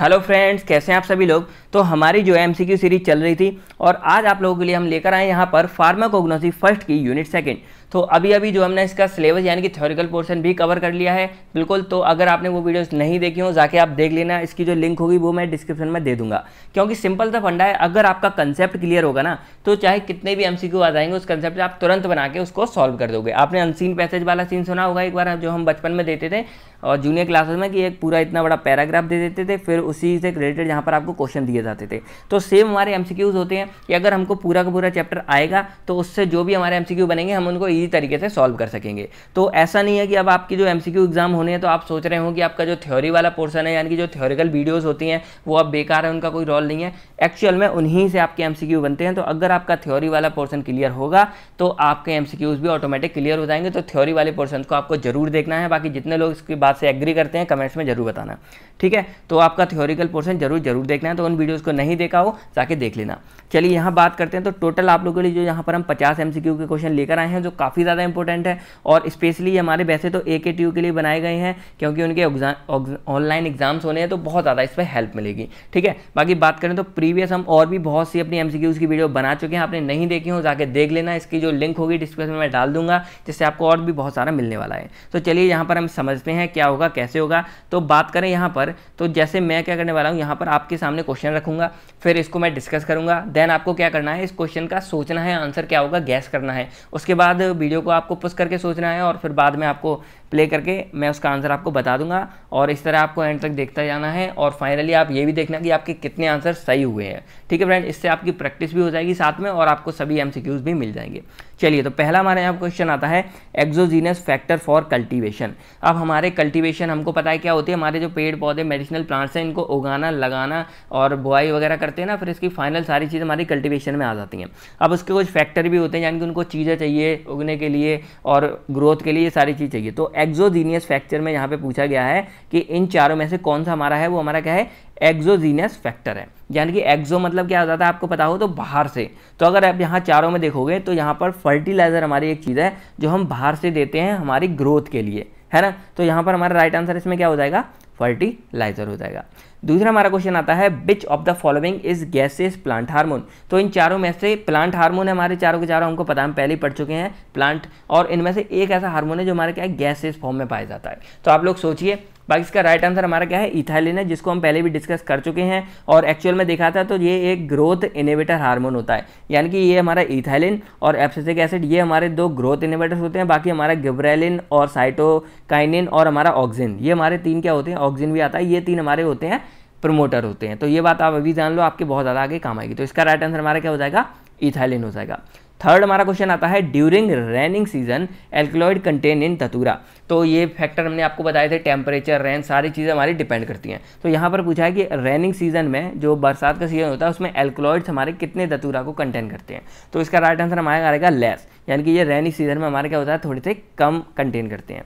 Hello friends कैसे हैं आप सभी लोग तो हमारी जो एम सीरीज चल रही थी और आज आप लोगों के लिए हम लेकर आए यहाँ पर फार्माकोग्नोसी फर्स्ट की यूनिट सेकेंड तो अभी अभी जो हमने इसका सिलेबस यानी कि थ्योरिकल पोर्शन भी कवर कर लिया है बिल्कुल तो अगर आपने वो वीडियोस नहीं देखी हो जाके आप देख लेना इसकी जो लिंक होगी वो मैं डिस्क्रिप्शन में दे दूंगा क्योंकि सिंपल सा फंडा है अगर आपका कंसेप्ट क्लियर होगा ना तो चाहे कितने भी एम आ जाएंगे उस कंसेप्ट आप तुरंत बना के उसको सॉल्व कर दोगे आपने अनसीन पैसेज वाला सीन सुना होगा एक बार जो हम बचपन में देते थे और जूनियर क्लासेस में कि एक पूरा इतना बड़ा पैराग्राफ दे देते थे फिर उसी से रिलेटेड जहाँ पर आपको क्वेश्चन दिए जाते थे तो सेम हमारे एम होते हैं कि अगर हमको पूरा का पूरा चैप्टर आएगा तो उससे जो भी हमारे एम बनेंगे हम उनको इजी तरीके से सॉल्व कर सकेंगे तो ऐसा नहीं है कि अब आपकी जो एम एग्ज़ाम होने हैं तो आप सोच रहे हो कि आपका जो थ्योरी वाला पोर्सन है यानी कि जो थ्योरिकल वीडियोज़ होती हैं वो अब बेकार है उनका कोई रोल नहीं है एक्चुअल में उन्हीं से आपके एम बनते हैं तो अगर आपका थ्योरी वाला पोर्सन क्लियर होगा तो आपके एम भी ऑटोमेटिक क्लियर हो जाएंगे तो थ्योरी वाले पोर्सन को आपको जरूर देखना है बाकी जितने लोग इसकी बात से एग्री करते हैं कमेंट्स में जरूर बताना ठीक है तो आपका थ्योरिकल पोर्सन जरूर जरूर देखना है तो उन वीडियोज़ को नहीं देखा हो जाके देख लेना चलिए यहाँ बात करते हैं तो टोटल आप लोगों के लिए जो यहाँ पर हम 50 एमसीक्यू के क्वेश्चन लेकर आए हैं जो काफ़ी ज़्यादा इंपॉर्टेंट है और स्पेशली हमारे वैसे तो ए के टी यू के लिए बनाए गए हैं क्योंकि उनके ऑनलाइन एग्जाम्स होने हैं तो बहुत ज़्यादा इस पर हेल्प मिलेगी ठीक है बाकी बात करें तो प्रीवियस हम और भी बहुत सी अपनी एम की वीडियो बना चुके हैं आपने नहीं देखी हो जाकर देख लेना इसकी जो लिंक होगी डिस्क्रिप्शन में मैं डाल दूंगा जिससे आपको और भी बहुत सारा मिलने वाला है तो चलिए यहाँ पर हम समझते हैं क्या होगा कैसे होगा तो बात करें यहाँ पर तो जैसे मैं क्या करने वाला हूँ यहाँ पर आपके सामने क्वेश्चन रखूँगा फिर इसको मैं डिस्कस करूँगा देन आपको क्या करना है इस क्वेश्चन का सोचना है आंसर क्या होगा गैस करना है उसके बाद वीडियो को आपको पुश करके सोचना है और फिर बाद में आपको प्ले करके मैं उसका आंसर आपको बता दूंगा और इस तरह आपको एंड तक देखता जाना है और फाइनली आप ये भी देखना कि आपके कितने आंसर सही हुए हैं ठीक है फ्रेंड इससे आपकी प्रैक्टिस भी हो जाएगी साथ में और आपको सभी एम भी मिल जाएंगे चलिए तो पहला हमारे यहाँ क्वेश्चन आता है एक्जोजीनियस फैक्टर फॉर कल्टिवेशन अब हमारे कल्टिवेशन हमको पता है क्या होती है हमारे जो पेड़ पौधे मेडिसिनल प्लांट्स हैं इनको उगाना लगाना और बुआई वगैरह करते हैं ना फिर इसकी फाइनल सारी चीज़ हमारी कल्टिवेशन में आ जाती हैं अब उसके कुछ फैक्टर भी होते हैं यानी कि उनको चीज़ें चाहिए उगने के लिए और ग्रोथ के लिए सारी चीज़ चाहिए तो एक्जोजीनियस फैक्टर में यहाँ पे पूछा गया है कि इन चारों में से कौन सा हमारा है वो हमारा क्या है एक्जोजीनियस फैक्टर है यानी कि एक्जो मतलब क्या हो जाता है आपको पता हो तो बाहर से तो अगर आप यहाँ चारों में देखोगे तो यहाँ पर फर्टिलाइज़र हमारी एक चीज़ है जो हम बाहर से देते हैं हमारी ग्रोथ के लिए है ना तो यहाँ पर हमारा राइट आंसर इसमें क्या हो जाएगा फर्टिलाइज़र हो जाएगा दूसरा हमारा क्वेश्चन आता है which of the following is gases plant hormone तो इन चारों में से प्लांट हार्मोन है हमारे चारों के चारों हमको पता हम पहले ही पढ़ चुके हैं प्लांट और इनमें से एक ऐसा हार्मोन है जो हमारे क्या है गैसेस फॉर्म में पाया जाता है तो आप लोग सोचिए बाकी इसका राइट आंसर हमारा क्या है इथाइलिन है जिसको हम पहले भी डिस्कस कर चुके हैं और एक्चुअल में देखा था तो ये एक ग्रोथ इनिवेटर हार्मोन होता है यानी कि ये हमारा इथाइलिन और एप्सिसिक एसिड ये हमारे दो ग्रोथ इनेवेटर्स होते हैं बाकी हमारा गिब्रेलिन और साइटोकाइनिन और हमारा ऑक्सिन ये हमारे तीन क्या होते हैं ऑक्सिन भी आता है ये तीन हमारे होते हैं प्रमोटर होते हैं तो ये बात आप अभी जान लो आपके बहुत ज़्यादा आगे काम आएगी तो इसका राइट आंसर हमारा क्या हो जाएगा इथाइलिन हो जाएगा थर्ड हमारा क्वेश्चन आता है during raining season alkaloid content in dhatura तो ये फैक्टर हमने आपको बताए थे टेम्परेचर रेन सारी चीज़ें हमारी डिपेंड करती हैं तो यहाँ पर पूछा है कि रेनिंग सीजन में जो बरसात का सीजन होता है उसमें एल्कोलॉइड्स हमारे कितने धतूरा को कंटेन करते हैं तो इसका राइट आंसर हमारा आएगा लेस यानी कि ये रेनिंग सीजन में हमारे क्या होता है थोड़े से कम कंटेन करते हैं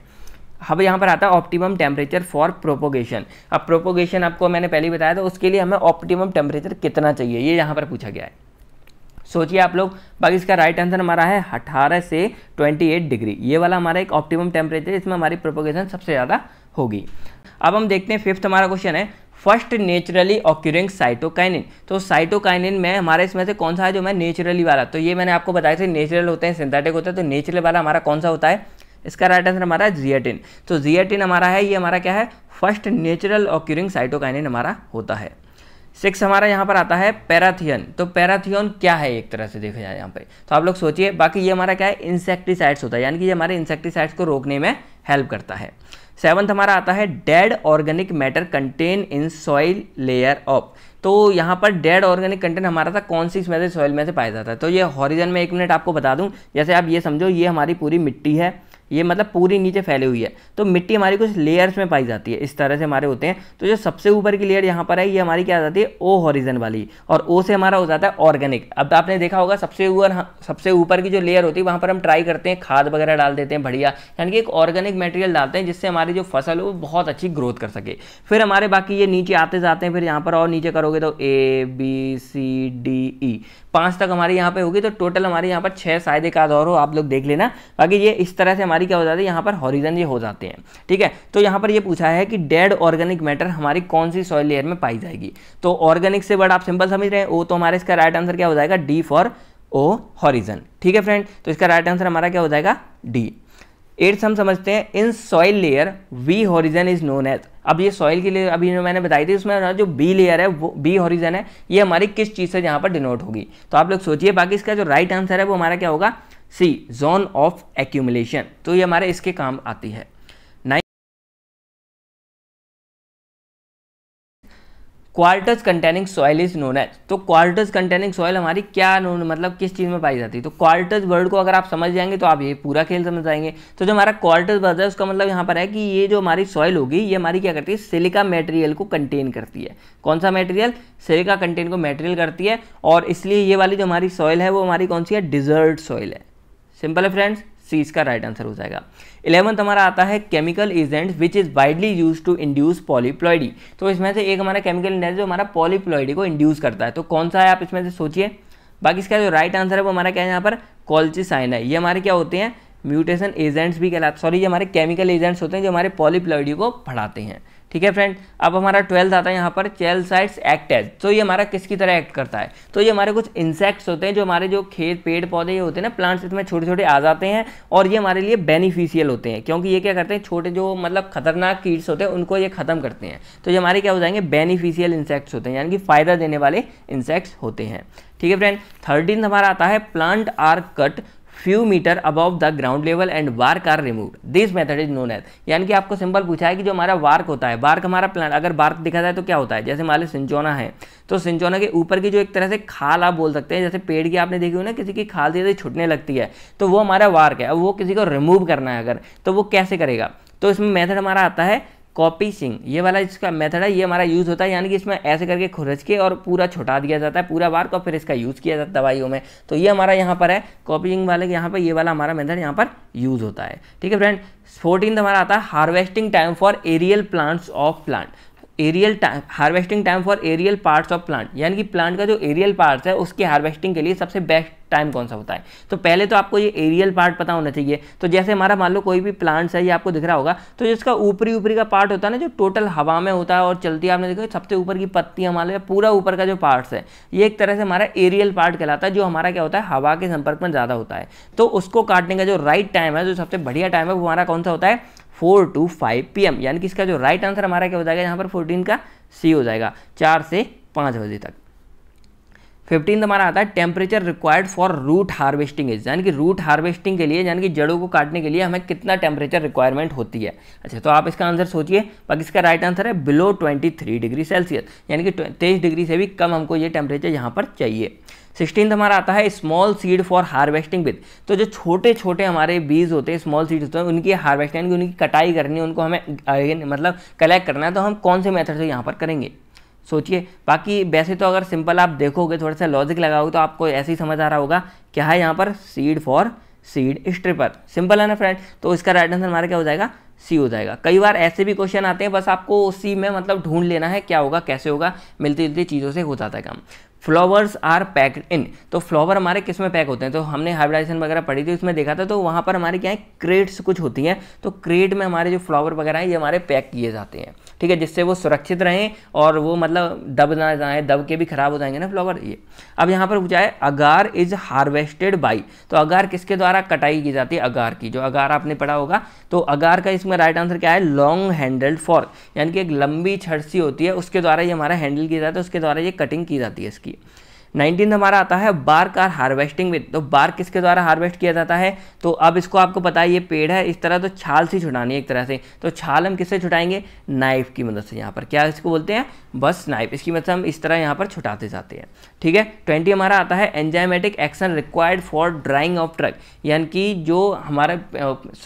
अब यहाँ पर आता है ऑप्टिमम टेम्परेचर फॉर प्रोपोगेशन अब प्रोपोगेशन आपको मैंने पहले ही बताया था उसके लिए हमें ऑप्टिमम टेम्परेचर कितना चाहिए ये यहाँ पर पूछा गया है सोचिए आप लोग बाकी इसका राइट आंसर हमारा है अठारह से 28 डिग्री ये वाला हमारा एक ऑप्टिमम टेम्परेचर इसमें हमारी प्रोपोगेशन सबसे ज़्यादा होगी अब हम देखते हैं फिफ्थ हमारा क्वेश्चन है फर्स्ट नेचुरली ऑक्यूरिंग साइटोकाइनिन तो साइटोकाइनिन में हमारे इसमें से कौन सा है जो मैं नेचुरली वाला तो ये मैंने आपको बताया था नेचुरल होते हैं सिंथेटिक होते हैं तो नेचुरल वाला हमारा कौन सा होता है इसका राइट आंसर हमारा है जियटिन तो जियटिन हमारा है ये हमारा क्या है फर्स्ट नेचुरल ऑक्यूरिंग साइटोकाइनिन हमारा होता है सिक्स हमारा यहाँ पर आता है पैराथियन तो पैराथियन क्या है एक तरह से देखा जाए यहाँ पे तो आप लोग सोचिए बाकी ये हमारा क्या है इंसेक्टिसाइड्स होता है यानी कि ये हमारे इंसेक्टिसाइड्स को रोकने में हेल्प करता है सेवन्थ हमारा आता है dead organic matter contain in soil layer of तो यहाँ पर डेड ऑर्गेनिक कंटेंट हमारा था कौन सी इसमें से सॉइल में से पाया जाता है तो ये हॉरिजन में एक मिनट आपको बता दूँ जैसे आप ये समझो ये हमारी पूरी मिट्टी है ये मतलब पूरी नीचे फैली हुई है तो मिट्टी हमारी कुछ लेयर्स में पाई जाती है इस तरह से हमारे होते हैं तो जो सबसे ऊपर की लेयर यहाँ पर है ये हमारी क्या आ जाती है ओ हॉरिजन वाली और ओ से हमारा हो जाता है ऑर्गेनिक अब तो आपने देखा होगा सबसे ऊपर सबसे ऊपर की जो लेयर होती है वहाँ पर हम ट्राई करते हैं खाद वगैरह डाल देते हैं बढ़िया यानी कि एक ऑर्गेनिक मटेरियल डालते हैं जिससे हमारी जो फसल है वो बहुत अच्छी ग्रोथ कर सके फिर हमारे बाकी ये नीचे आते जाते हैं फिर यहाँ पर और नीचे करोगे तो A B C D E पाँच तक हमारे यहाँ पे होगी तो टोटल हमारे यहाँ पर छः शायद एक आध और हो आप लोग देख लेना बाकी ये इस तरह से हमारी क्या हो जाती है यहाँ पर हॉरिजन ये हो जाते हैं ठीक है तो यहाँ पर ये पूछा है कि डेड ऑर्गेनिक मैटर हमारी कौन सी सॉइल लेयर में पाई जाएगी तो ऑर्गेनिक से वर्ड आप सिंपल समझ रहे हैं ओ तो हमारे इसका राइट आंसर क्या हो जाएगा डी फॉर ओ हॉरिजन ठीक है फ्रेंड तो इसका राइट आंसर हमारा क्या हो जाएगा डी एट्स हम समझते हैं in soil layer B horizon is known as अब ये सॉइल के लिए अभी मैंने बताई थी उसमें जो बी लेयर है वो बी हॉरिजन है ये हमारी किस चीज़ से यहाँ पर डिनोट होगी तो आप लोग सोचिए बाकी इसका जो राइट आंसर है वो हमारा क्या होगा सी जोन ऑफ एक्यूमुलेशन तो ये हमारे इसके काम आती है quartz containing soil is known as तो क्वार्टज कंटेनिंग सॉइल हमारी क्या नोन मतलब किस चीज़ में पाई जाती है तो क्वार्टज वर्ड को अगर आप समझ जाएंगे तो आप ये पूरा खेल समझ जाएंगे तो जो हमारा क्वार्टज वर्ड है उसका मतलब यहाँ पर है कि ये जो हमारी सॉइल होगी ये हमारी क्या करती है सिलिका मेटेरियल को कंटेन करती है कौन सा मेटेरियल सिलिका कंटेन को मेटेरियल करती है और इसलिए ये वाली जो हमारी सॉइल है वो हमारी कौन सी है डिजर्ट सॉइल है सिंपल है फ्रेंड्स सी इसका राइट आंसर हो जाएगा इलेवंथ हमारा आता है chemical agent which is widely use to induce polyploidy तो इसमें से एक हमारा केमिकल एजेंट जो हमारा पॉलीप्लॉइडी को इंड्यूस करता है तो कौन सा है आप इसमें से सोचिए बाकी इसका जो राइट आंसर है वो हमारा क्या है यहाँ पर कॉल्चिसाइन है ये हमारे क्या होते हैं म्यूटेशन एजेंट्स भी कहलाते सॉरी ये हमारे केमिकल एजेंट्स होते हैं जो हमारे पॉलीप्लॉइडी को बढ़ाते हैं ठीक है फ्रेंड अब हमारा ट्वेल्थ आता है यहाँ पर चेल साइट्स एक्ट एज तो ये हमारा किसकी तरह एक्ट करता है तो ये हमारे कुछ इंसेक्ट्स होते हैं जो हमारे जो खेत पेड़ पौधे ये होते हैं ना प्लांट्स इसमें छोटे छोटे आ जाते हैं और ये हमारे लिए बेनिफिशियल होते हैं क्योंकि ये क्या करते हैं छोटे जो मतलब खतरनाक कीट्स होते हैं उनको ये खत्म करते हैं तो ये हमारे क्या हो जाएंगे बेनिफिशियल इंसेक्ट्स होते हैं यानी कि फ़ायदा देने वाले इंसेक्ट्स होते हैं ठीक है फ्रेंड थर्टीन हमारा आता है plant are cut few meter above the ground level and bark are remove this method is known as यानी कि आपको सिंपल पूछा है कि जो हमारा वार्क होता है वार्क हमारा प्लांट अगर वार्क दिखा जाए तो क्या होता है जैसे हमारे सिंचोना है तो सिंचोना के ऊपर की जो एक तरह से खाल आप बोल सकते हैं जैसे पेड़ की आपने देखी हो ना किसी की खाल धीरे छुटने लगती है तो वो हमारा वार्क है अब वो किसी को रिमूव करना है अगर तो वो कैसे करेगा तो इसमें मेथड हमारा आता है कॉपी सिंग ये वाला इसका मेथड है ये हमारा यूज़ होता है यानी कि इसमें ऐसे करके खुरच के और पूरा छुटा दिया जाता है पूरा बार को फिर इसका यूज़ किया जाता है दवाइयों में तो ये हमारा यहाँ पर है कॉपीसिंग वाले यहाँ पर ये वाला हमारा मेथड यहाँ पर यूज़ होता है ठीक है फ्रेंड फोर्टीन हमारा आता है harvesting time for aerial plants of plant aerial time harvesting time for aerial parts of plant यानी कि प्लांट का जो एरियल पार्ट्स है उसकी हार्वेस्टिंग के लिए सबसे बेस्ट टाइम कौन सा होता है तो पहले तो आपको ये एरियल पार्ट पता होना चाहिए तो जैसे हमारा मान लो कोई भी प्लांट्स है ये आपको दिख रहा होगा तो जिसका ऊपरी ऊपरी का पार्ट होता है ना जो टोटल हवा में होता है और चलती है आपने देखा सबसे ऊपर की पत्ती हमारे पूरा ऊपर का जो पार्ट्स है ये एक तरह से हमारा एरियल पार्ट कहलाता है जो हमारा क्या होता है हवा के संपर्क में ज़्यादा होता है तो उसको काटने का जो राइट टाइम है जो सबसे बढ़िया टाइम है वो हमारा कौन सा होता है four to five P M यानी कि इसका जो राइट आंसर हमारा क्या हो जाएगा यहाँ पर फोर्टीन का सी हो जाएगा चार से पाँच बजे तक फिफ्टीन हमारा आता है temperature required for root harvesting is यानी कि रूट हार्वेस्टिंग के लिए यानी कि जड़ों को काटने के लिए हमें कितना टेम्परेचर रिक्वायरमेंट होती है अच्छा तो आप इसका आंसर सोचिए बाकी इसका राइट आंसर है बिलो 23 डिग्री सेल्सियस यानी कि तेईस डिग्री से भी कम हमको ये टेम्परेचर यहाँ पर चाहिए सिक्सटीन हमारा आता है small seed for harvesting with तो जो छोटे छोटे हमारे बीज होते हैं स्मॉल सीड्स होते हैं उनकी हार्वेस्टिंग उनकी कटाई करनी है उनको हमें मतलब कलेक्ट करना है तो हम कौन से मेथड से यहाँ पर करेंगे सोचिए बाकी वैसे तो अगर सिंपल आप देखोगे थोड़ा सा लॉजिक लगाओगे तो आपको ऐसे ही समझ आ रहा होगा क्या है यहाँ पर seed for seed stripper simple है ना फ्रेंड तो इसका राइट आंसर हमारा क्या हो जाएगा सी हो जाएगा कई बार ऐसे भी क्वेश्चन आते हैं बस आपको सी में मतलब ढूंढ लेना है क्या होगा कैसे होगा मिलती जुलती चीज़ों से हो जाता है काम फ्लावर्स आर पैक्ड इन तो फ्लावर हमारे किस में पैक होते हैं तो हमने हाइब्रिडाइजेशन वगैरह पढ़ी थी उसमें देखा था तो वहाँ पर हमारे क्या है क्रेट्स कुछ होती हैं तो क्रेट में हमारे जो फ्लावर वगैरह हैं ये हमारे पैक किए जाते हैं ठीक है जिससे वो सुरक्षित रहें और वो मतलब दब ना जाएँ दब के भी खराब हो जाएंगे ना फ्लावर ये अब यहाँ पर पूछा है अगार इज हार्वेस्टेड बाई तो अगार किसके द्वारा कटाई की जाती है अगार की जो अगार आपने पढ़ा होगा तो अगार का इसमें राइट आंसर क्या है लॉन्ग हैंडल्ड फॉर्क यानी कि एक लंबी छड़सी होती है उसके द्वारा ये हमारा हैंडल किया जाता है उसके द्वारा ये कटिंग की जाती है इसकी Therapie. नाइनटीन हमारा आता है बार्क आर हार्वेस्टिंग विद तो बार्क किसके द्वारा हार्वेस्ट किया जाता है तो अब इसको आपको पता है ये पेड़ है इस तरह तो छाल से छुटानी है एक तरह से तो छाल हम किससे छुटाएंगे नाइफ की मदद से यहाँ पर क्या इसको बोलते हैं बस नाइफ इसकी मदद मतलब हम इस तरह यहाँ पर छुटाते जाते हैं ठीक है ट्वेंटी हमारा आता है enzymatic action required for drying of drug यानी कि जो हमारा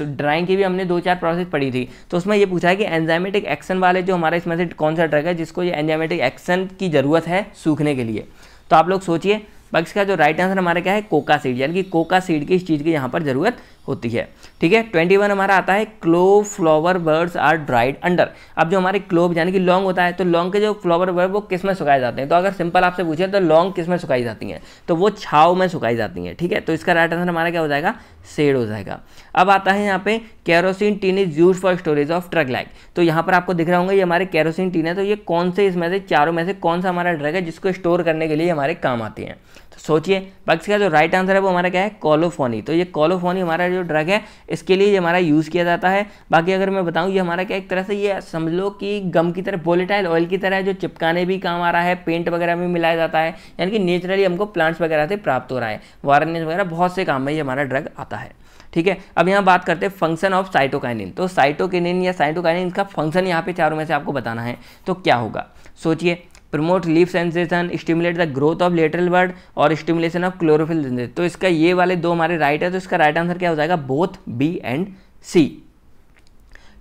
ड्राइंग की भी हमने दो चार प्रोसेस पढ़ी थी तो उसमें ये पूछा है कि एंजाइमेटिक एक्शन वाले जो हमारा इसमें से कौन सा ट्रक है जिसको ये एंजाइमेटिक एक्शन की ज़रूरत है सूखने के लिए तो आप लोग सोचिए बाकी इसका जो राइट आंसर हमारा क्या है कोका सीड यानी कि कोका सीड की इस चीज़ की यहाँ पर ज़रूरत होती है ठीक है ट्वेंटी वन हमारा आता है clove flower buds are dried under अब जो हमारे क्लोव यानी कि लॉन्ग होता है तो लॉन्ग के जो फ्लावर बर्ड वो किस में सुखाए जाते हैं तो अगर सिंपल आपसे पूछे तो लॉन्ग किस में सुखाई जाती हैं तो वो छाव में सुखाई जाती हैं ठीक है तो इसका राइट आंसर हमारा क्या हो जाएगा सेड हो जाएगा अब आता है यहाँ पे kerosene tin is use for storage of drug like तो यहाँ पर आपको दिख रहा होगा ये हमारे कैरोसिन टीन है तो ये कौन से इसमें से चारों में से कौन सा हमारा ड्रग है जिसको स्टोर करने के लिए हमारे काम आती हैं तो सोचिए बाकी इसका जो राइट आंसर है वो हमारा क्या है कॉलोफोनी तो ये कॉलोफोनी हमारा जो ड्रग है इसके लिए ये हमारा यूज़ किया जाता है बाकी अगर मैं बताऊँ ये हमारा क्या एक तरह से ये समझ लो कि गम की तरह बोलेटाइल ऑयल की तरह जो चिपकाने भी काम आ रहा है पेंट वगैरह में मिलाया जाता है यानी कि नेचुरली हमको प्लांट्स वगैरह से प्राप्त हो रहा है वारनेस वगैरह बहुत से काम में ये हमारा ड्रग आता है ठीक है अब यहाँ बात करते हैं फंक्शन ऑफ साइटोकाइनिन तो साइटोकाइनिन या साइटोकाइनिन का फंक्शन यहाँ पे चारों में से आपको बताना है तो क्या होगा सोचिए promote leaf senescence stimulate the growth of lateral bud और स्टिमुलेशन ऑफ क्लोरोफिल तो इसका ये वाले दो हमारे राइट है तो इसका राइट आंसर क्या हो जाएगा both B and C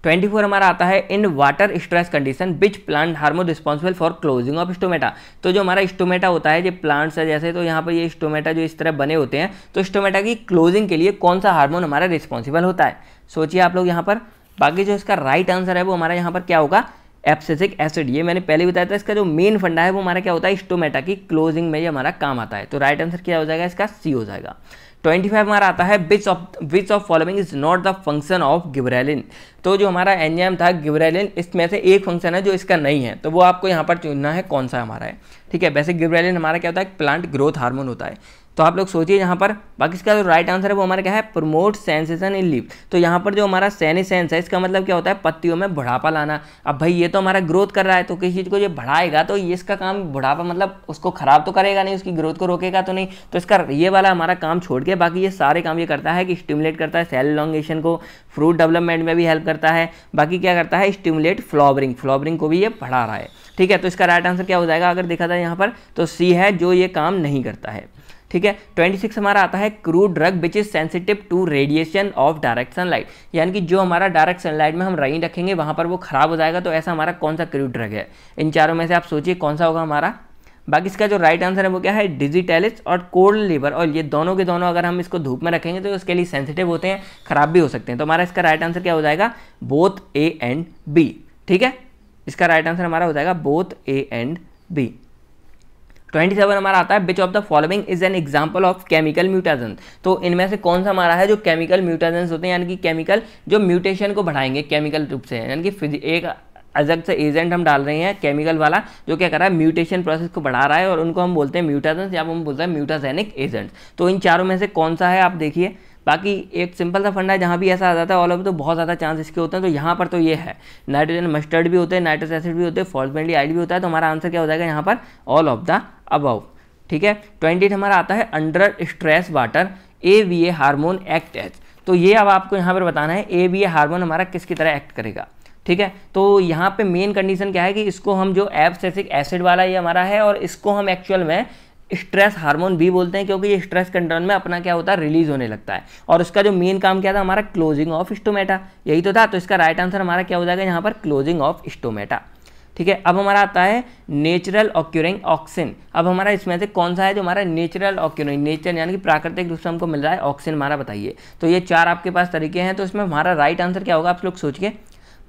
twenty four हमारा आता है in water stress condition which plant hormone responsible for closing of stomata तो जो हमारा स्टोमेटा होता है जो प्लांट्स है जैसे तो यहाँ पर ये स्टोमेटा जो इस तरह बने होते हैं तो स्टोमेटा की क्लोजिंग के लिए कौन सा हार्मोन हमारा रिस्पॉन्सिबल होता है सोचिए आप लोग यहाँ पर बाकी जो इसका राइट आंसर है वो हमारा यहाँ पर क्या होगा एप्सेसिक एसिड ये मैंने पहले बताया था इसका जो मेन फंडा है वो हमारा क्या होता है स्टोमेटा की क्लोजिंग में ये हमारा काम आता है तो राइट आंसर क्या हो जाएगा इसका सी हो जाएगा 25 हमारा आता है which of which of following is not the function of gibberellin तो जो हमारा एनजाइम था गिब्रेलिन इसमें से एक फंक्शन है जो इसका नहीं है तो वो आपको यहाँ पर चुनना है कौन सा हमारा है ठीक है वैसे गिब्रेलिन हमारा क्या होता है प्लांट ग्रोथ हार्मोन होता है तो आप लोग सोचिए यहाँ पर बाकी इसका जो तो राइट आंसर है वो हमारा क्या है प्रमोट सेंसेशन इन लिप तो यहाँ पर जो हमारा सैनी सेंस है इसका मतलब क्या होता है पत्तियों में बढ़ापा लाना अब भाई ये तो हमारा ग्रोथ कर रहा है तो किसी चीज़ को ये बढ़ाएगा तो ये इसका काम बढ़ापा मतलब उसको ख़राब तो करेगा नहीं उसकी ग्रोथ को रोकेगा तो नहीं तो इसका ये वाला हमारा काम छोड़ के बाकी ये सारे काम ये करता है कि स्टिमुलेट करता है सेल लॉन्गेशन को फ्रूट डेवलपमेंट में भी हेल्प करता है बाकी क्या करता है स्टिमुलेट फ्लॉबरिंग फ्लॉबरिंग को भी ये बढ़ा रहा है ठीक है तो इसका राइट आंसर क्या हो जाएगा अगर देखा जाए यहाँ पर तो सी है जो ये काम नहीं करता है ठीक है 26 हमारा आता है crude drug which is sensitive to radiation of direct sunlight यानी कि जो हमारा डायरेक्ट सनलाइट में हम रही रखेंगे वहां पर वो खराब हो जाएगा तो ऐसा हमारा कौन सा क्रूड ड्रग है इन चारों में से आप सोचिए कौन सा होगा हमारा बाकी इसका जो राइट आंसर है वो क्या है डिजिटेलिस और कोल्ड लीवर और ये दोनों के दोनों अगर हम इसको धूप में रखेंगे तो इसके लिए सेंसिटिव होते हैं खराब भी हो सकते हैं तो हमारा इसका राइट आंसर क्या हो जाएगा बोथ ए एंड बी ठीक है इसका राइट आंसर हमारा हो जाएगा both A and B twenty seven हमारा आता है which of the following is an example of chemical mutagen तो इनमें से कौन सा हमारा है जो केमिकल म्यूटाजन होते हैं यानी कि केमिकल जो म्यूटेशन को बढ़ाएंगे केमिकल रूप से यानी कि एक अलग से एजेंट हम डाल रहे हैं केमिकल वाला जो क्या कर रहा है म्यूटेशन प्रोसेस को बढ़ा रहा है और उनको हम बोलते हैं म्यूटाजेंस या हम बोलते हैं म्यूटाजेनिक एजेंट तो इन चारों में से कौन सा है आप देखिए बाकी एक सिंपल सा फंडा है जहाँ भी ऐसा आ जाता है ऑल ओवर तो बहुत ज़्यादा चांस इसके होते हैं तो यहाँ पर तो ये है नाइट्रोजन मस्टर्ड भी होते हैं नाइट्रस एसिड भी होते हैं फॉल्समेंटली आइड भी होता है तो हमारा आंसर क्या हो जाएगा यहाँ पर ऑल ऑफ द अबव ठीक है ट्वेंटी हमारा आता है under stress water A B A hormone act H तो ये अब आपको यहाँ पर बताना है ए वी ए हारमोन हमारा किसकी तरह एक्ट करेगा ठीक है तो यहाँ पे मेन कंडीशन क्या है कि इसको हम जो एबसेसिक एसिड वाला ये हमारा है और इसको हम एक्चुअल में स्ट्रेस हार्मोन भी बोलते हैं क्योंकि ये स्ट्रेस कंट्रोल में अपना क्या होता है रिलीज होने लगता है और उसका जो मेन काम क्या था हमारा क्लोजिंग ऑफ स्टोमेटा यही तो था तो इसका राइट आंसर हमारा क्या हो जाएगा यहाँ पर क्लोजिंग ऑफ स्टोमेटा ठीक है अब हमारा आता है नेचुरल ऑक्यूरिंग ऑक्सिन अब हमारा इसमें से कौन सा है जो हमारा नेचुरल ऑक्यूरिंग नेचर यानी कि प्राकृतिक रूप से हमको मिल रहा है ऑक्सीजन हमारा बताइए तो ये चार आपके पास तरीके हैं तो इसमें हमारा राइट आंसर क्या होगा आप लोग सोचिए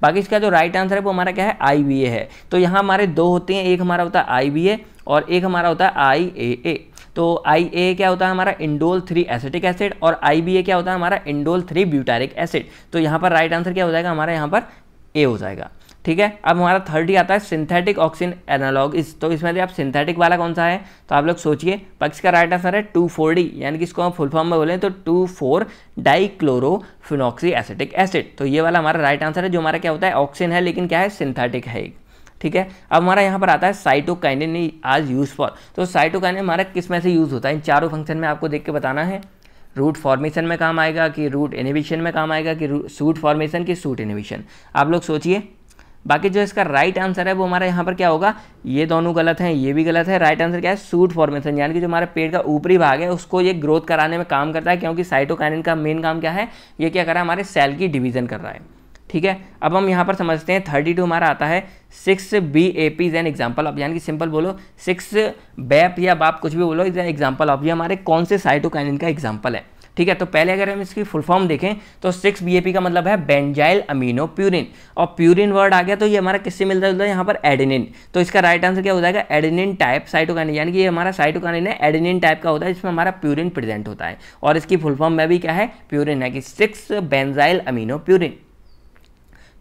बाकी इसका जो राइट आंसर है वो हमारा क्या है आई है तो यहाँ हमारे दो होते हैं एक हमारा होता है आई और एक हमारा होता है आई तो आई ए क्या होता है हमारा इंडोल थ्री एसिटिक एसिड और आई बी ए क्या होता है हमारा इंडोल थ्री ब्यूटारिक एसिड तो यहाँ पर राइट आंसर क्या हो जाएगा हमारा यहाँ पर ए हो जाएगा ठीक है अब हमारा थर्ड ही आता है सिंथेटिक ऑक्सीजन एनालॉग इस तो इसमें आप सिंथेटिक वाला कौन सा है तो आप लोग सोचिए पक्ष का राइट आंसर है टू फोर डी यानी कि इसको हम फुल फॉर्म में बोलें तो two four dichlorophenoxy acetic acid तो ये वाला हमारा राइट आंसर है जो हमारा क्या होता है ऑक्सीजन है लेकिन क्या है सिंथेटिक है ठीक है अब हमारा यहाँ पर आता है साइटोकाइनिन आज यूज़ फॉर तो साइटोकाइनिन हमारा किस में से यूज़ होता है इन चारों फंक्शन में आपको देख के बताना है रूट फॉर्मेशन में काम आएगा कि रूट इनिबिशन में काम आएगा कि सूट फॉर्मेशन की सूट इनिबिशन आप लोग सोचिए बाकी जो इसका राइट आंसर है वो हमारा यहाँ पर क्या होगा ये दोनों गलत हैं ये भी गलत है राइट आंसर क्या है सूट फॉर्मेशन यानी कि जो हमारे पेट का ऊपरी भाग है उसको ये ग्रोथ कराने में काम करता है क्योंकि साइटोकाइनिन का मेन काम क्या है ये क्या कर रहा है हमारे सेल की डिवीजन कर रहा है ठीक है अब हम यहाँ पर समझते हैं थर्टी टू हमारा आता है six B A P an example of यानी कि सिंपल बोलो सिक्स बैप या बाप कुछ भी बोलो इज़ एन एग्जाम्पल ऑफ ये हमारे कौन से साइटोकाइनिन का एग्जाम्पल है ठीक है तो पहले अगर हम इसकी फुल फॉर्म देखें तो सिक्स बी का मतलब है बेंजाइल अमीनो प्यूरिन और प्यूरिन वर्ड आ गया तो ये हमारा किससे मिलता जुलता है यहाँ पर एडेनिन तो इसका राइट आंसर क्या हो जाएगा एडेनिन टाइप साइटोकाइन यानी कि ये हमारा साइटोकाइन है एडेनिन टाइप का होता है जिसमें हमारा प्यूरिन प्रेजेंट होता है और इसकी फुल फॉर्म में भी क्या है प्यूरिन है कि six benzyl amino purine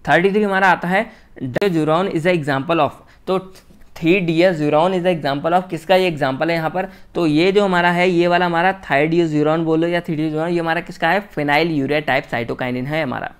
thirty three हमारा आता है ड इज अ एग्जाम्पल ऑफ तो thidiazuron is the example of किसका ये एग्जाम्पल है यहाँ पर तो ये जो हमारा है ये वाला हमारा थाइडियोजूरॉन बोलो या थ्री डी डियोजूरॉन ये हमारा किसका है फिनाइल यूरिया टाइप साइटोकाइनिन है हमारा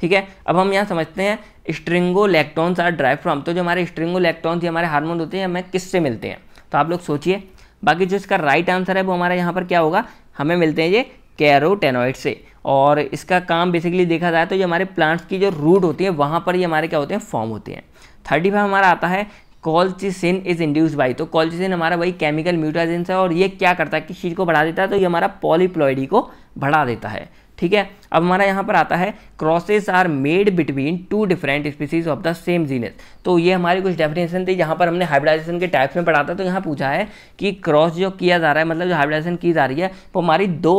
ठीक है अब हम यहाँ समझते हैं strigolactones are derive from तो जो हमारे स्ट्रिंगो लैक्टॉन्स ये हमारे हार्मोन होते हैं हमें किससे मिलते हैं तो आप लोग सोचिए बाकी जो इसका राइट आंसर है वो हमारा यहाँ पर क्या होगा हमें मिलते हैं ये कैरोटेनॉइड से और इसका काम बेसिकली देखा जाए तो ये हमारे प्लांट्स की जो रूट होती है वहाँ पर ये हमारे क्या होते हैं फॉर्म होते हैं थर्टी फाइव हमारा आता है कॉल्चिसिन इज इंड्यूस्ड बाई तो कॉल्चिसिन हमारा वही केमिकल म्यूटाजेंस है और ये क्या करता है कि चीज़ को बढ़ा देता है तो ये हमारा पॉलीप्लॉइडी को बढ़ा देता है ठीक है अब हमारा यहाँ पर आता है crosses are made between two different species of the same genus तो ये हमारी कुछ डेफिनेशन थी यहाँ पर हमने हाइब्रिडाइजेशन के टाइप्स में पढ़ा था तो यहाँ पूछा है कि क्रॉस जो किया जा रहा है मतलब जो हाइब्रिडाइजेशन की जा रही है वो हमारी दो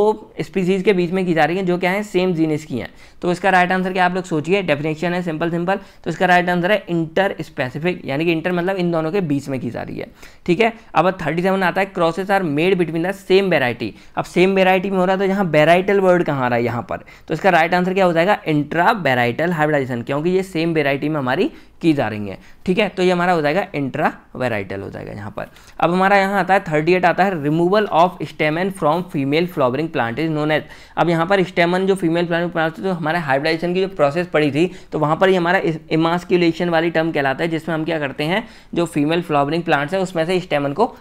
स्पीसीज़ के बीच में की जा रही है जो क्या है सेम जीनस की हैं तो इसका राइट आंसर क्या आप लोग सोचिए डेफिनेशन है सिंपल सिंपल तो इसका राइट आंसर है इंटर स्पेसिफिक यानी कि इंटर मतलब इन दोनों के बीच में की जा रही है ठीक है अब थर्टी सेवन आता है crosses are made between the same variety अब सेम वेराइटी में हो रहा है तो यहाँ वेराइटल वर्ड कहाँ आ रहा है यहाँ पर तो इसका राइट आंसर क्या हो जाएगा इंट्रा वेराइटल हाइब्रिडाइजेशन क्योंकि ये सेम वेराइटी में हमारी की जा रही है ठीक है तो ये हमारा हो जाएगा इंट्रा वेराइटल हो जाएगा यहाँ पर अब हमारा यहाँ आता है थर्टी एट आता है removal of stamen from female flowering plant is known as अब यहाँ पर स्टेमन जो फीमेल फ्लावरिंग प्लांट जो हमारे हाइब्रिडाइजेशन की जो प्रोसेस पड़ी थी तो वहाँ पर ये हमारा इमास्क्यूलेशन वाली टर्म कहलाता है जिसमें हम क्या करते हैं जो फीमेल फ्लावरिंग प्लांट्स है उसमें से स्टेमन को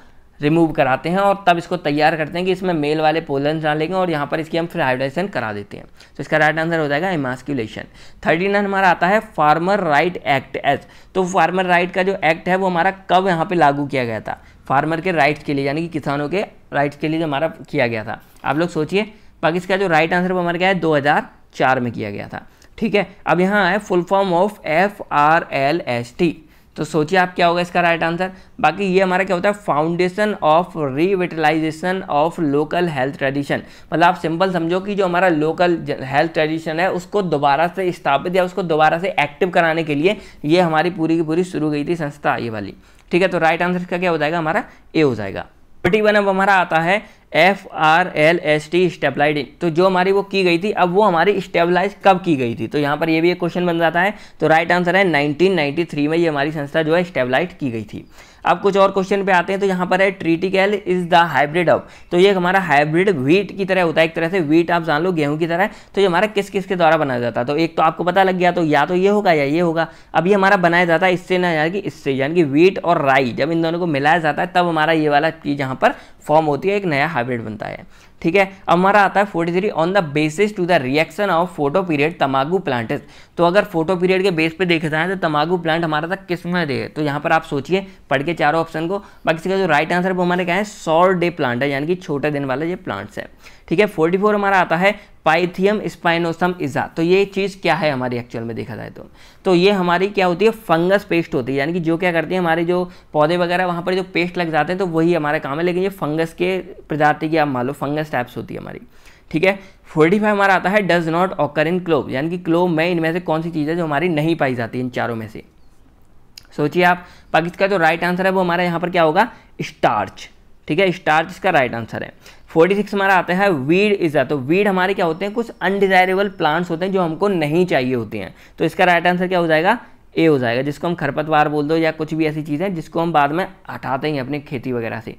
रिमूव कराते हैं और तब इसको तैयार करते हैं कि इसमें मेल वाले पोलन डालेंगे और यहाँ पर इसकी हम फ्लाइडाइजेशन करा देते हैं तो इसका राइट आंसर हो जाएगा इमास्क्यूलेशन थर्टी नाइन हमारा आता है फार्मर राइट एक्ट एज तो फार्मर राइट का जो एक्ट है वो हमारा कब यहाँ पर लागू किया गया था फार्मर के राइट्स के लिए यानी कि किसानों के राइट्स के लिए जो हमारा किया गया था आप लोग सोचिए बाकी इसका जो राइट आंसर वो हमारा क्या है चार में किया गया था ठीक है अब यहाँ है full form of F R L S T तो सोचिए आप क्या होगा इसका राइट आंसर बाकी ये हमारा क्या होता है foundation of revitalisation of local health tradition मतलब आप सिंपल समझो कि जो हमारा लोकल हेल्थ ट्रेडिशन है उसको दोबारा से स्थापित या उसको दोबारा से एक्टिव कराने के लिए ये हमारी पूरी की पूरी शुरू गई थी संस्था ये वाली ठीक है तो राइट आंसर इसका क्या हो जाएगा हमारा ए हो जाएगा फोर्टी वन अब हमारा आता है F R L S T stabilised तो जो हमारी वो की गई थी अब वो हमारी स्टेबलाइज कब की गई थी तो यहाँ पर ये भी एक क्वेश्चन बन जाता है तो राइट आंसर है 1993 में ये हमारी संस्था जो है स्टेबलाइज की गई थी अब कुछ और क्वेश्चन पे आते हैं तो यहाँ पर है triticale is the hybrid of तो ये हमारा हाइब्रिड व्हीट की तरह होता है एक तरह से व्हीट आप जान लो गेहूं की तरह तो ये हमारा किस किस के द्वारा बनाया जाता है तो एक तो आपको पता लग गया तो या तो ये होगा या ये होगा अब ये हमारा बनाया जाता है इससे ना यानी कि इससे यानी कि व्हीट और राई जब इन दोनों को मिलाया जाता है तब हमारा ये वाला चीज़ यहाँ पर फॉर्म होती है एक नया हाइब्रिड बनता है ठीक है अब हमारा आता है forty three on the basis to the reaction of photoperiod तमागू प्लांट तो अगर फोटो पीरियड के बेस पे देखा जाए तो तमागू प्लांट हमारा था किस में दे तो यहाँ पर आप सोचिए पढ़ के चारों ऑप्शन को बाकी इसका जो राइट आंसर वो हमारे क्या है सॉल्ट डे प्लांट है यानी कि छोटे दिन वाले ये प्लांट्स है ठीक है फोर्टी हमारा आता है पाइथियम स्पाइनोसम इज़ा तो ये चीज़ क्या है हमारी एक्चुअल में देखा जाए तो तो ये हमारी क्या होती है फंगस पेस्ट होती है यानी कि जो क्या करती है हमारे जो पौधे वगैरह वहाँ पर जो पेस्ट लग जाते हैं तो वही हमारा काम है लेकिन ये फंगस के प्रजाति की आप मान लो फंगस टाइप्स होती है हमारी ठीक है फोर्टी फाइव हमारा आता है does not occur in clove यानी कि क्लोव में इनमें से कौन सी चीज़ है जो हमारी नहीं पाई जाती इन चारों में से सोचिए आप बाकी इसका जो राइट आंसर है वो हमारा यहाँ पर क्या होगा स्टार्च ठीक है स्टार्च इसका राइट आंसर है फोर्टी सिक्स हमारा आता है वीड इज़ा तो वीड हमारे क्या होते हैं कुछ अनडिजायरेबल प्लांट्स होते हैं जो हमको नहीं चाहिए होते हैं तो इसका राइट आंसर क्या हो जाएगा ए हो जाएगा जिसको हम खरपतवार बोल दो या कुछ भी ऐसी चीज़ है जिसको हम बाद में हटाते हैं अपनी खेती वगैरह से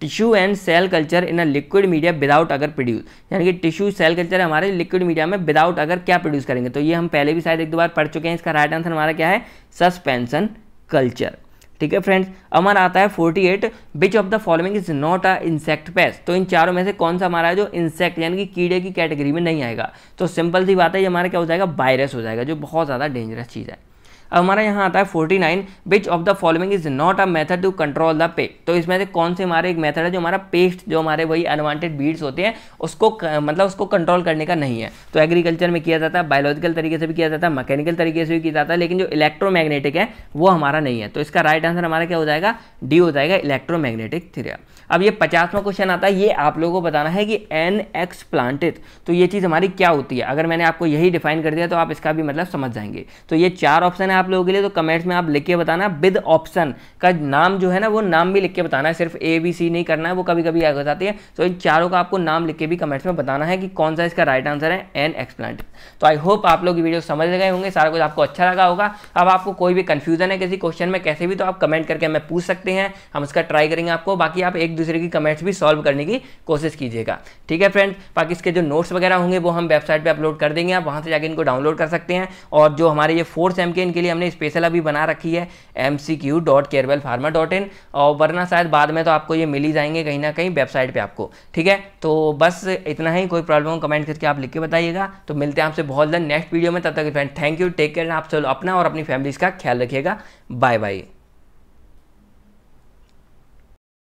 tissue and cell culture in a liquid media without agar produce यानी कि टिश्यू सेल कल्चर हमारे लिक्विड मीडिया में विदाउट अगर क्या प्रोड्यूस करेंगे तो ये हम पहले भी शायद एक दो बार पढ़ चुके हैं इसका राइट आंसर हमारा क्या है सस्पेंसन कल्चर ठीक है फ्रेंड्स अमर आता है 48 which of the following is not a insect pest तो इन चारों में से कौन सा हमारा है जो इंसेक्ट यानी कि कीड़े की कैटेगरी में नहीं आएगा तो सिंपल सी बात है ये हमारा क्या हो जाएगा वायरस हो जाएगा जो बहुत ज़्यादा डेंजरस चीज़ है अब हमारा यहाँ आता है forty nine which of the following is not a method to control the पे तो इसमें से कौन से हमारे एक मेथड है जो हमारा पेस्ट जो हमारे वही अनवांटेड बीड्स होते हैं उसको मतलब उसको कंट्रोल करने का नहीं है तो एग्रीकल्चर में किया जाता है बायोलॉजिकल तरीके से भी किया जाता है मैकेनिकल तरीके से भी किया जाता है लेकिन जो इलेक्ट्रोमैग्नेटिक है वो हमारा नहीं है तो इसका राइट आंसर हमारा क्या हो जाएगा डी हो जाएगा इलेक्ट्रोमैग्नेटिक थ्रिया अब ये पचासवा क्वेश्चन आता है ये आप लोगों को बताना है कि एन एक्स प्लांटेड तो ये चीज़ हमारी क्या होती है अगर मैंने आपको यही डिफाइन कर दिया तो आप इसका भी मतलब समझ जाएंगे तो ये चार ऑप्शन है आप लोगों के लिए तो कमेंट्स में आप लिख के बताना विद ऑप्शन का नाम जो है ना वो नाम भी लिख के बताना है सिर्फ ए बी सी नहीं करना है वो कभी कभी आगे जाती है तो इन चारों का आपको नाम लिख के भी कमेंट्स में बताना है कि कौन सा इसका राइट आंसर है एन प्लांटेड तो आई होप आप लोग वीडियो समझ गए होंगे सारा कुछ आपको अच्छा लगा होगा अब आपको कोई भी कन्फ्यूजन है किसी क्वेश्चन में कैसे भी तो आप कमेंट करके हमें पूछ सकते हैं हम उसका ट्राई करेंगे आपको बाकी आप एक दूसरे की कमेंट्स भी सॉल्व करने की कोशिश कीजिएगा ठीक है फ्रेंड बाकी इसके जो नोट्स वगैरह होंगे वो हम वेबसाइट पर अपलोड कर देंगे आप वहाँ से जाकर इनको डाउनलोड कर सकते हैं और जो हमारे ये फोर्स एम के इनके लिए हमने स्पेशल अभी बना रखी है M C Q dot Carewell pharma dot in और वरना शायद बाद में तो आपको ये मिल ही जाएंगे कहीं ना कहीं वेबसाइट पर आपको ठीक है तो बस इतना ही कोई प्रॉब्लम हो कमेंट करके आप लिख के बताइएगा तो मिलते हैं आपसे बहुत जल्द नेक्स्ट वीडियो में तब तक friend thank you take care आप चलो अपना और अपनी फैमिलीज़ का ख्याल रखिएगा बाय बाय